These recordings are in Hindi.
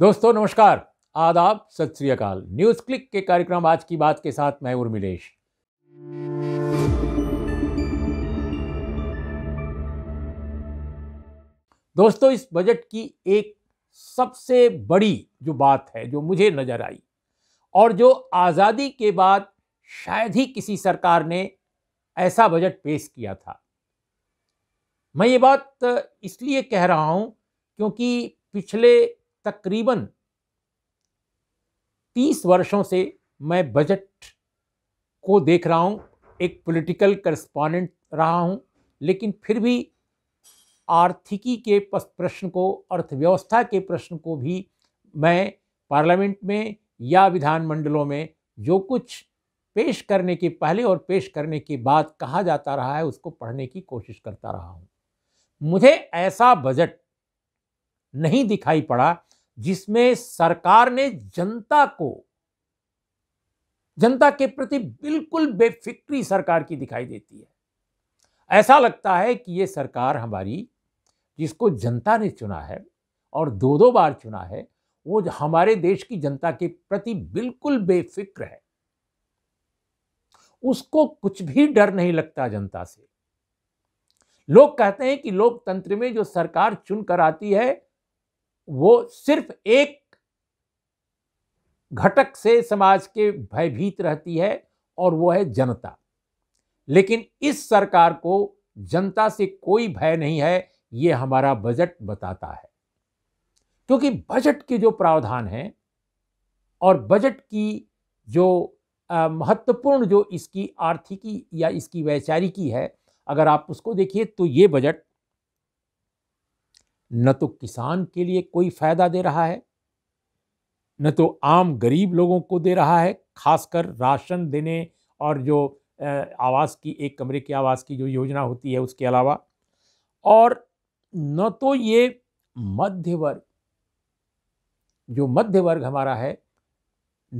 दोस्तों नमस्कार आदाब सत श्रीकाल न्यूज क्लिक के कार्यक्रम आज की बात के साथ मैं उर्मिलेश दोस्तों इस बजट की एक सबसे बड़ी जो बात है जो मुझे नजर आई और जो आज़ादी के बाद शायद ही किसी सरकार ने ऐसा बजट पेश किया था मैं ये बात इसलिए कह रहा हूं क्योंकि पिछले तकरीबन तीस वर्षों से मैं बजट को देख रहा हूँ एक पॉलिटिकल करस्पॉन्डेंट रहा हूं लेकिन फिर भी आर्थिकी के प्रश्न को अर्थव्यवस्था के प्रश्न को भी मैं पार्लियामेंट में या विधानमंडलों में जो कुछ पेश करने के पहले और पेश करने के बाद कहा जाता रहा है उसको पढ़ने की कोशिश करता रहा हूँ मुझे ऐसा बजट नहीं दिखाई पड़ा जिसमें सरकार ने जनता को जनता के प्रति बिल्कुल बेफिक्री सरकार की दिखाई देती है ऐसा लगता है कि ये सरकार हमारी जिसको जनता ने चुना है और दो दो बार चुना है वो हमारे देश की जनता के प्रति बिल्कुल बेफिक्र है उसको कुछ भी डर नहीं लगता जनता से लोग कहते हैं कि लोकतंत्र में जो सरकार चुनकर आती है वो सिर्फ एक घटक से समाज के भयभीत रहती है और वो है जनता लेकिन इस सरकार को जनता से कोई भय नहीं है ये हमारा बजट बताता है क्योंकि बजट के जो प्रावधान हैं और बजट की जो महत्वपूर्ण जो इसकी आर्थिकी या इसकी वैचारिकी है अगर आप उसको देखिए तो ये बजट न तो किसान के लिए कोई फायदा दे रहा है न तो आम गरीब लोगों को दे रहा है खासकर राशन देने और जो आवास की एक कमरे की आवास की जो योजना होती है उसके अलावा और न तो ये मध्य वर्ग जो मध्य वर्ग हमारा है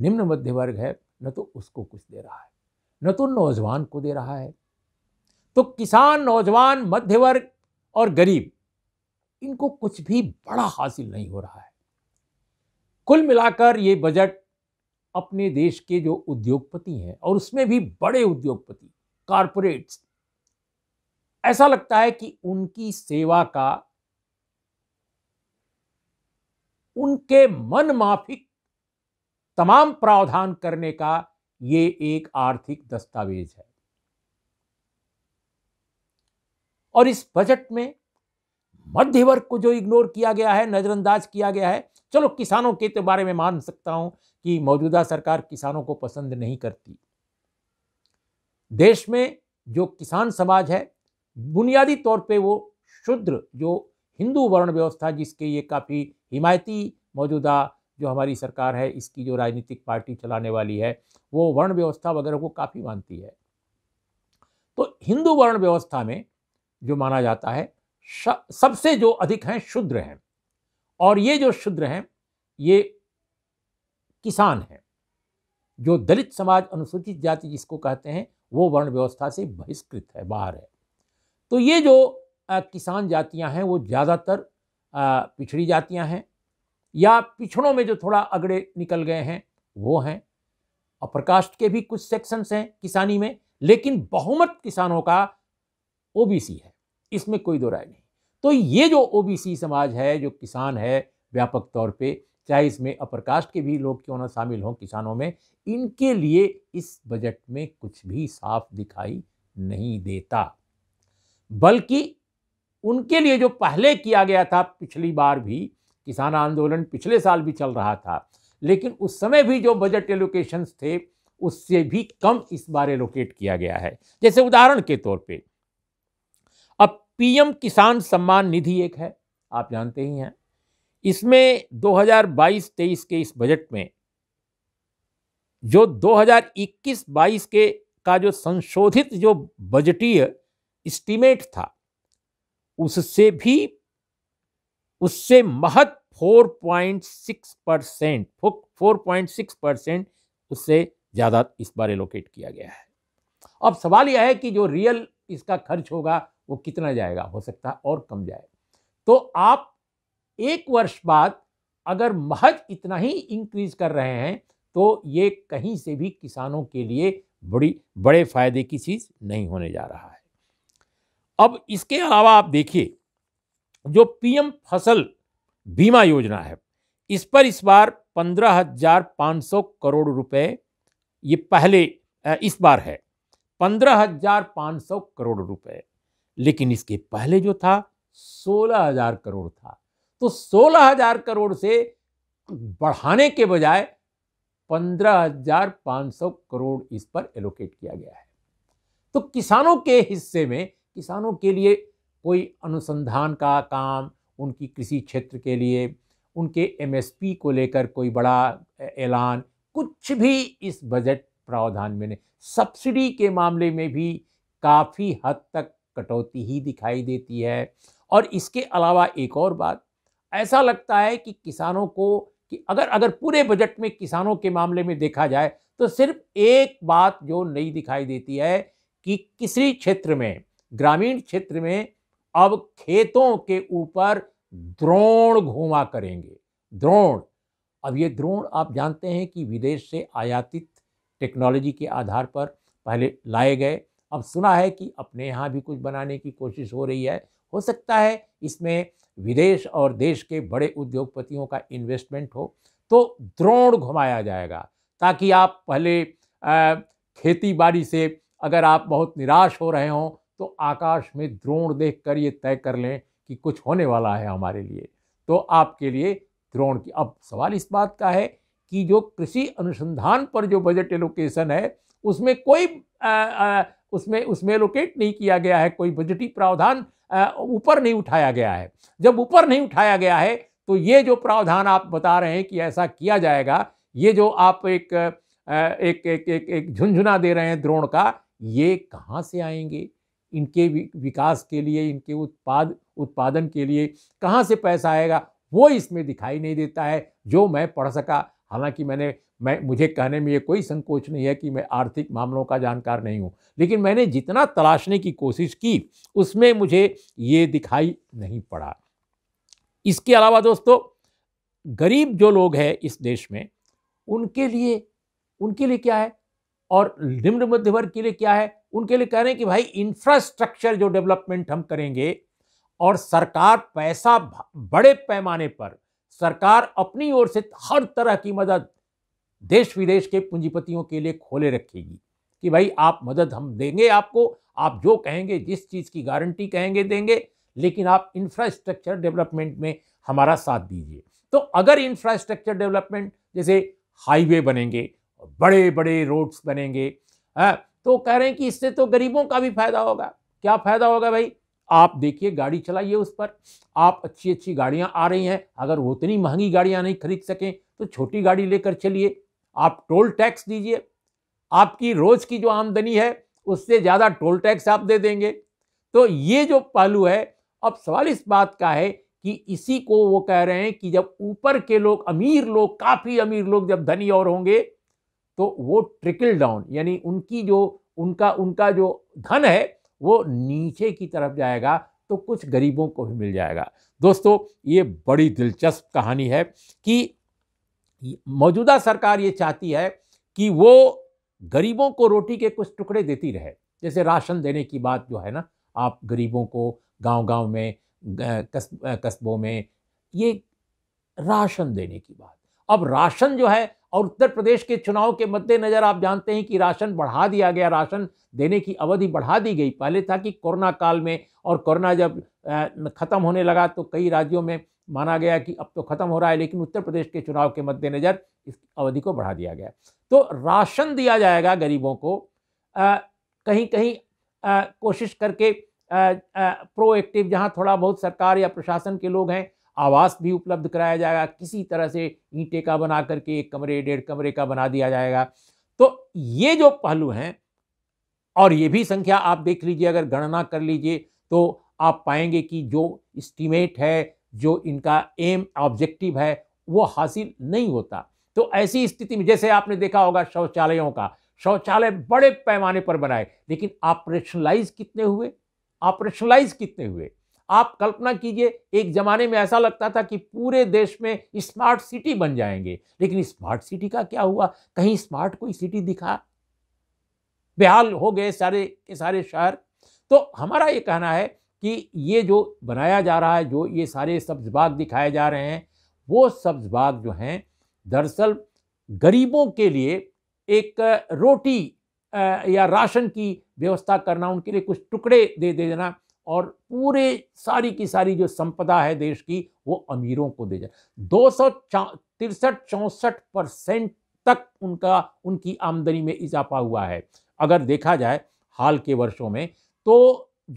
निम्न मध्य वर्ग है न तो उसको कुछ दे रहा है न तो नौजवान को दे रहा है तो किसान नौजवान मध्य वर्ग और गरीब इनको कुछ भी बड़ा हासिल नहीं हो रहा है कुल मिलाकर ये बजट अपने देश के जो उद्योगपति हैं और उसमें भी बड़े उद्योगपति कारपोरेट्स ऐसा लगता है कि उनकी सेवा का उनके मन माफिक तमाम प्रावधान करने का ये एक आर्थिक दस्तावेज है और इस बजट में मध्य वर्ग को जो इग्नोर किया गया है नज़रअंदाज किया गया है चलो किसानों के तो बारे में मान सकता हूं कि मौजूदा सरकार किसानों को पसंद नहीं करती देश में जो किसान समाज है बुनियादी तौर पे वो शुद्र जो हिंदू वर्ण व्यवस्था जिसके ये काफ़ी हिमायती मौजूदा जो हमारी सरकार है इसकी जो राजनीतिक पार्टी चलाने वाली है वो वर्ण व्यवस्था वगैरह को काफ़ी मानती है तो हिंदू वर्ण व्यवस्था में जो माना जाता है सबसे जो अधिक हैं शुद्र हैं और ये जो शुद्र हैं ये किसान हैं जो दलित समाज अनुसूचित जाति जिसको कहते हैं वो वर्ण व्यवस्था से बहिष्कृत है बाहर है तो ये जो आ, किसान जातियां हैं वो ज़्यादातर पिछड़ी जातियां हैं या पिछड़ों में जो थोड़ा अगड़े निकल गए हैं वो हैं और के भी कुछ सेक्शंस हैं किसानी में लेकिन बहुमत किसानों का ओबीसी है इसमें कोई दो राय नहीं तो ये जो ओबीसी समाज है जो किसान है व्यापक तौर पे चाहे इसमें अपर कास्ट के भी लोग क्यों ना शामिल हों किसानों में इनके लिए इस बजट में कुछ भी साफ दिखाई नहीं देता बल्कि उनके लिए जो पहले किया गया था पिछली बार भी किसान आंदोलन पिछले साल भी चल रहा था लेकिन उस समय भी जो बजट एलोकेशंस थे उससे भी कम इस बार एलोकेट किया गया है जैसे उदाहरण के तौर पे पीएम किसान सम्मान निधि एक है आप जानते ही हैं इसमें 2022-23 के इस बजट में जो 2021-22 के का जो संशोधित जो बजटीय इस्टीमेट था उससे भी उससे महत 4.6 percent four point six percent उससे ज़्यादा इस बार एलोकेट किया गया है अब सवाल यह है कि जो रियल इसका खर्च होगा वो कितना जाएगा हो सकता है और कम जाए तो आप एक वर्ष बाद अगर महज इतना ही इंक्रीज कर रहे हैं तो ये कहीं से भी किसानों के लिए बड़ी बड़े फायदे की चीज़ नहीं होने जा रहा है अब इसके अलावा आप देखिए जो पीएम फसल बीमा योजना है इस पर इस बार पंद्रह हजार पाँच सौ करोड़ रुपए ये पहले इस बार है पंद्रह हजार पाँच सौ करोड़ रुपए लेकिन इसके पहले जो था सोलह हजार करोड़ था तो सोलह हजार करोड़ से बढ़ाने के बजाय पंद्रह हजार पाँच सौ करोड़ इस पर एलोकेट किया गया है तो किसानों के हिस्से में किसानों के लिए कोई अनुसंधान का काम उनकी कृषि क्षेत्र के लिए उनके एमएसपी को लेकर कोई बड़ा ऐलान कुछ भी इस बजट प्रावधान में नहीं सब्सिडी के मामले में भी काफ़ी हद तक कटौती ही दिखाई देती है और इसके अलावा एक और बात ऐसा लगता है कि किसानों को कि अगर अगर पूरे बजट में किसानों के मामले में देखा जाए तो सिर्फ एक बात जो नई दिखाई देती है कि किसी क्षेत्र में ग्रामीण क्षेत्र में अब खेतों के ऊपर द्रोण घूमा करेंगे द्रोण अब ये द्रोण आप जानते हैं कि विदेश से आयातित टेक्नोलॉजी के आधार पर पहले लाए गए अब सुना है कि अपने यहाँ भी कुछ बनाने की कोशिश हो रही है हो सकता है इसमें विदेश और देश के बड़े उद्योगपतियों का इन्वेस्टमेंट हो तो द्रोण घुमाया जाएगा ताकि आप पहले खेती बाड़ी से अगर आप बहुत निराश हो रहे हों तो आकाश में द्रोण देख कर ये तय कर लें कि कुछ होने वाला है हमारे लिए तो आपके लिए द्रोण की अब सवाल इस बात का है कि जो कृषि अनुसंधान पर जो बजट एलोकेशन है उसमें कोई आ, आ, उसमें उसमें लोकेट नहीं किया गया है कोई बजटी प्रावधान ऊपर नहीं उठाया गया है जब ऊपर नहीं उठाया गया है तो ये जो प्रावधान आप बता रहे हैं कि ऐसा किया जाएगा ये जो आप एक एक एक एक एक झुंझुना दे रहे हैं द्रोण का ये कहाँ से आएंगे इनके विकास के लिए इनके उत्पाद उत्पादन के लिए कहाँ से पैसा आएगा वो इसमें दिखाई नहीं देता है जो मैं पढ़ सका हालांकि मैंने मैं मुझे कहने में ये कोई संकोच नहीं है कि मैं आर्थिक मामलों का जानकार नहीं हूँ लेकिन मैंने जितना तलाशने की कोशिश की उसमें मुझे ये दिखाई नहीं पड़ा इसके अलावा दोस्तों गरीब जो लोग हैं इस देश में उनके लिए उनके लिए क्या है और निम्न मध्य वर्ग के लिए क्या है उनके लिए कह रहे हैं कि भाई इंफ्रास्ट्रक्चर जो डेवलपमेंट हम करेंगे और सरकार पैसा बड़े पैमाने पर सरकार अपनी ओर से हर तरह की मदद देश विदेश के पूंजीपतियों के लिए खोले रखेगी कि भाई आप मदद हम देंगे आपको आप जो कहेंगे जिस चीज़ की गारंटी कहेंगे देंगे लेकिन आप इंफ्रास्ट्रक्चर डेवलपमेंट में हमारा साथ दीजिए तो अगर इंफ्रास्ट्रक्चर डेवलपमेंट जैसे हाईवे बनेंगे बड़े बड़े रोड्स बनेंगे आ, हाँ, तो कह रहे हैं कि इससे तो गरीबों का भी फायदा होगा क्या फायदा होगा भाई आप देखिए गाड़ी चलाइए उस पर आप अच्छी अच्छी गाड़ियाँ आ रही हैं अगर वो उतनी महंगी गाड़ियाँ नहीं खरीद सकें तो छोटी गाड़ी लेकर चलिए आप टोल टैक्स दीजिए आपकी रोज़ की जो आमदनी है उससे ज़्यादा टोल टैक्स आप दे देंगे तो ये जो पहलू है अब सवाल इस बात का है कि इसी को वो कह रहे हैं कि जब ऊपर के लोग अमीर लोग काफ़ी अमीर लोग जब धनी और होंगे तो वो ट्रिकल डाउन यानी उनकी जो उनका उनका जो धन है वो नीचे की तरफ जाएगा तो कुछ गरीबों को भी मिल जाएगा दोस्तों ये बड़ी दिलचस्प कहानी है कि मौजूदा सरकार ये चाहती है कि वो गरीबों को रोटी के कुछ टुकड़े देती रहे जैसे राशन देने की बात जो है ना आप गरीबों को गांव-गांव में कस्बों में ये राशन देने की बात अब राशन जो है और उत्तर प्रदेश के चुनाव के मद्देनज़र आप जानते हैं कि राशन बढ़ा दिया गया राशन देने की अवधि बढ़ा दी गई पहले था कि कोरोना काल में और कोरोना जब ख़त्म होने लगा तो कई राज्यों में माना गया कि अब तो ख़त्म हो रहा है लेकिन उत्तर प्रदेश के चुनाव के मद्देनज़र इस अवधि को बढ़ा दिया गया तो राशन दिया जाएगा गरीबों को आ, कहीं कहीं आ, कोशिश करके प्रोएक्टिव जहाँ थोड़ा बहुत सरकार या प्रशासन के लोग हैं आवास भी उपलब्ध कराया जाएगा किसी तरह से ईंटे का बना करके एक कमरे डेढ़ कमरे का बना दिया जाएगा तो ये जो पहलू हैं और ये भी संख्या आप देख लीजिए अगर गणना कर लीजिए तो आप पाएंगे कि जो इस्टीमेट है जो इनका एम ऑब्जेक्टिव है वो हासिल नहीं होता तो ऐसी स्थिति में जैसे आपने देखा होगा शौचालयों का शौचालय बड़े पैमाने पर बनाए लेकिन ऑपरेशनलाइज कितने हुए ऑपरेशनलाइज कितने हुए आप कल्पना कीजिए एक ज़माने में ऐसा लगता था कि पूरे देश में स्मार्ट सिटी बन जाएंगे लेकिन स्मार्ट सिटी का क्या हुआ कहीं स्मार्ट कोई सिटी दिखा बेहाल हो गए सारे के सारे शहर तो हमारा ये कहना है कि ये जो बनाया जा रहा है जो ये सारे सब्ज बाग दिखाए जा रहे हैं वो सब्ज बाग जो हैं दरअसल गरीबों के लिए एक रोटी या राशन की व्यवस्था करना उनके लिए कुछ टुकड़े दे दे देना और पूरे सारी की सारी जो संपदा है देश की वो अमीरों को दे जाए दो सौ तिरसठ चौंसठ परसेंट तक उनका उनकी आमदनी में इजाफा हुआ है अगर देखा जाए हाल के वर्षों में तो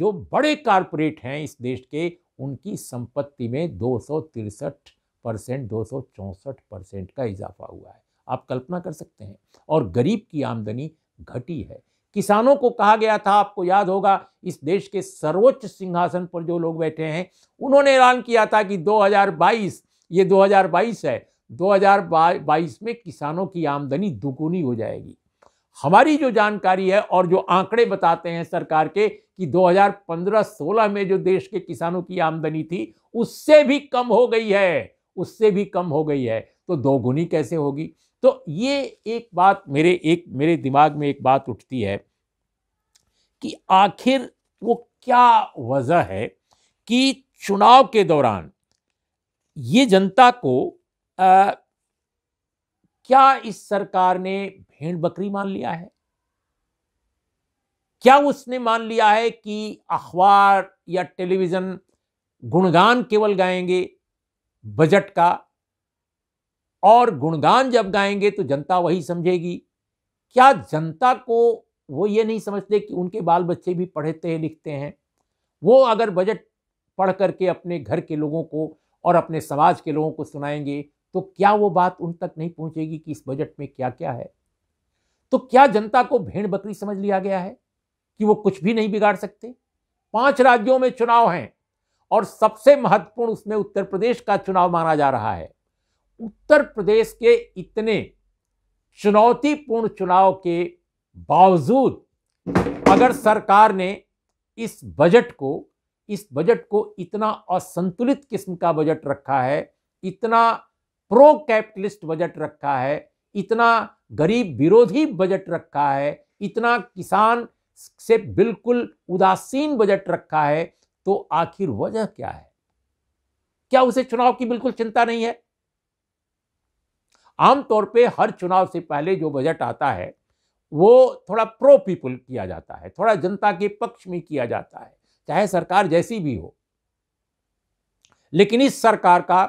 जो बड़े कारपोरेट हैं इस देश के उनकी संपत्ति में दो सौ तिरसठ परसेंट दो सौ चौंसठ परसेंट का इजाफा हुआ है आप कल्पना कर सकते हैं और गरीब की आमदनी घटी है किसानों को कहा गया था आपको याद होगा इस देश के सर्वोच्च सिंहासन पर जो लोग बैठे हैं उन्होंने ऐलान किया था कि 2022 ये 2022 है 2022 में किसानों की आमदनी दुगुनी हो जाएगी हमारी जो जानकारी है और जो आंकड़े बताते हैं सरकार के कि 2015-16 में जो देश के किसानों की आमदनी थी उससे भी कम हो गई है उससे भी कम हो गई है तो दोगुनी कैसे होगी तो ये एक बात मेरे एक मेरे दिमाग में एक बात उठती है कि आखिर वो क्या वजह है कि चुनाव के दौरान ये जनता को आ, क्या इस सरकार ने भेड़ बकरी मान लिया है क्या उसने मान लिया है कि अखबार या टेलीविज़न गुणगान केवल गाएंगे बजट का और गुणगान जब गाएंगे तो जनता वही समझेगी क्या जनता को वो ये नहीं समझते कि उनके बाल बच्चे भी पढ़ते हैं लिखते हैं वो अगर बजट पढ़ करके अपने घर के लोगों को और अपने समाज के लोगों को सुनाएंगे तो क्या वो बात उन तक नहीं पहुंचेगी कि इस बजट में क्या क्या है तो क्या जनता को भेड़ बकरी समझ लिया गया है कि वो कुछ भी नहीं बिगाड़ सकते पांच राज्यों में चुनाव हैं और सबसे महत्वपूर्ण उसमें उत्तर प्रदेश का चुनाव माना जा रहा है उत्तर प्रदेश के इतने चुनौतीपूर्ण चुनाव के बावजूद अगर सरकार ने इस बजट को इस बजट को इतना असंतुलित किस्म का बजट रखा है इतना प्रो कैपिटलिस्ट बजट रखा है इतना गरीब विरोधी बजट रखा है इतना किसान से बिल्कुल उदासीन बजट रखा है तो आखिर वजह क्या है क्या उसे चुनाव की बिल्कुल चिंता नहीं है आमतौर पे हर चुनाव से पहले जो बजट आता है वो थोड़ा प्रो पीपल किया जाता है थोड़ा जनता के पक्ष में किया जाता है चाहे सरकार जैसी भी हो लेकिन इस सरकार का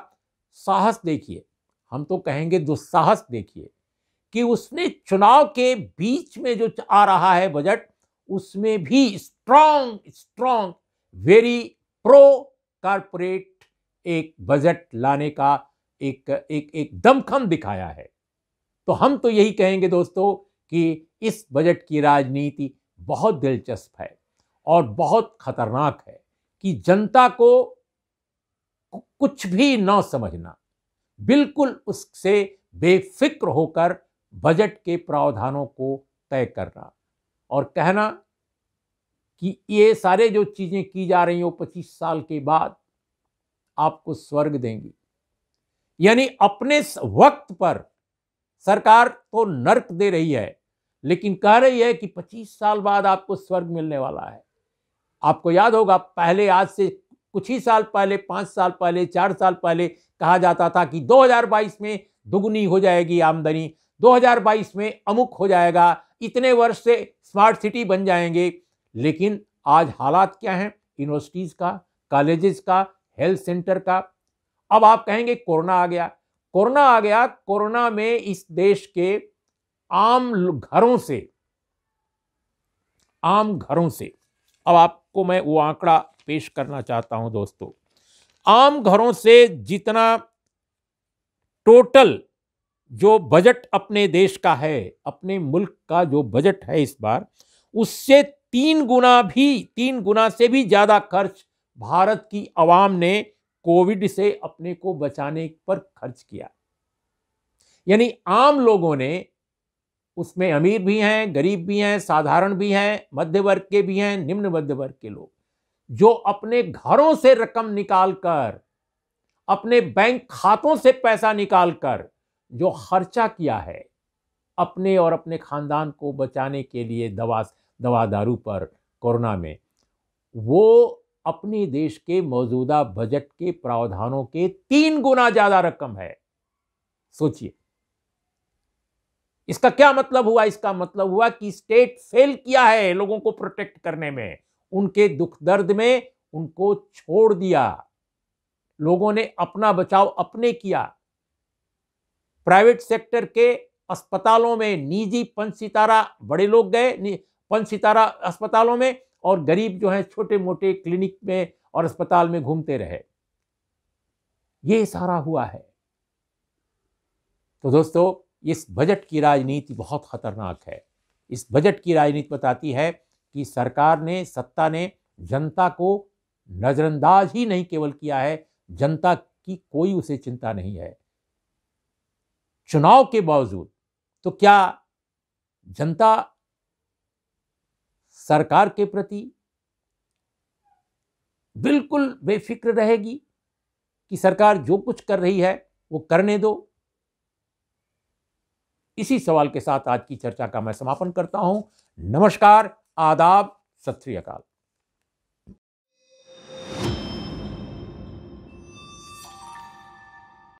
साहस देखिए हम तो कहेंगे दुस्साहस देखिए कि उसने चुनाव के बीच में जो आ रहा है बजट उसमें भी strong strong very pro corporate एक बजट लाने का एक एक एक दमखम दिखाया है तो हम तो यही कहेंगे दोस्तों कि इस बजट की राजनीति बहुत दिलचस्प है और बहुत खतरनाक है कि जनता को कुछ भी न समझना बिल्कुल उससे बेफिक्र होकर बजट के प्रावधानों को तय करना और कहना कि ये सारे जो चीज़ें की जा रही हो पच्चीस साल के बाद आपको स्वर्ग देंगी यानी अपने वक्त पर सरकार तो नरक दे रही है लेकिन कह रही है कि 25 साल बाद आपको स्वर्ग मिलने वाला है आपको याद होगा पहले आज से कुछ ही साल पहले पाँच साल पहले चार साल पहले कहा जाता था कि 2022 में दुगुनी हो जाएगी आमदनी 2022 में अमुक हो जाएगा इतने वर्ष से स्मार्ट सिटी बन जाएंगे लेकिन आज हालात क्या हैं यूनिवर्सिटीज़ का कॉलेजेस का हेल्थ सेंटर का अब आप कहेंगे कोरोना आ गया कोरोना आ गया कोरोना में इस देश के आम घरों से आम घरों से अब आपको मैं वो आंकड़ा पेश करना चाहता हूं दोस्तों आम घरों से जितना टोटल जो बजट अपने देश का है अपने मुल्क का जो बजट है इस बार उससे तीन गुना भी तीन गुना से भी ज़्यादा खर्च भारत की आवाम ने कोविड से अपने को बचाने पर खर्च किया यानी आम लोगों ने उसमें अमीर भी हैं गरीब भी हैं साधारण भी हैं मध्य वर्ग के भी हैं निम्न मध्य वर्ग के लोग जो अपने घरों से रकम निकालकर अपने बैंक खातों से पैसा निकालकर जो खर्चा किया है अपने और अपने खानदान को बचाने के लिए दवा दवा दारू पर कोरोना में वो अपने देश के मौजूदा बजट के प्रावधानों के तीन गुना ज्यादा रकम है सोचिए इसका क्या मतलब हुआ इसका मतलब हुआ कि स्टेट फेल किया है लोगों को प्रोटेक्ट करने में उनके दुख दर्द में उनको छोड़ दिया लोगों ने अपना बचाव अपने किया प्राइवेट सेक्टर के अस्पतालों में निजी पंच सितारा बड़े लोग गए पंच सितारा अस्पतालों में और गरीब जो हैं छोटे मोटे क्लिनिक में और अस्पताल में घूमते रहे ये सारा हुआ है तो दोस्तों इस बजट की राजनीति बहुत खतरनाक है इस बजट की राजनीति बताती है कि सरकार ने सत्ता ने जनता को नज़रअंदाज ही नहीं केवल किया है जनता की कोई उसे चिंता नहीं है चुनाव के बावजूद तो क्या जनता सरकार के प्रति बिल्कुल बेफिक्र रहेगी कि सरकार जो कुछ कर रही है वो करने दो इसी सवाल के साथ आज की चर्चा का मैं समापन करता हूं नमस्कार आदाब सत श्री अकाल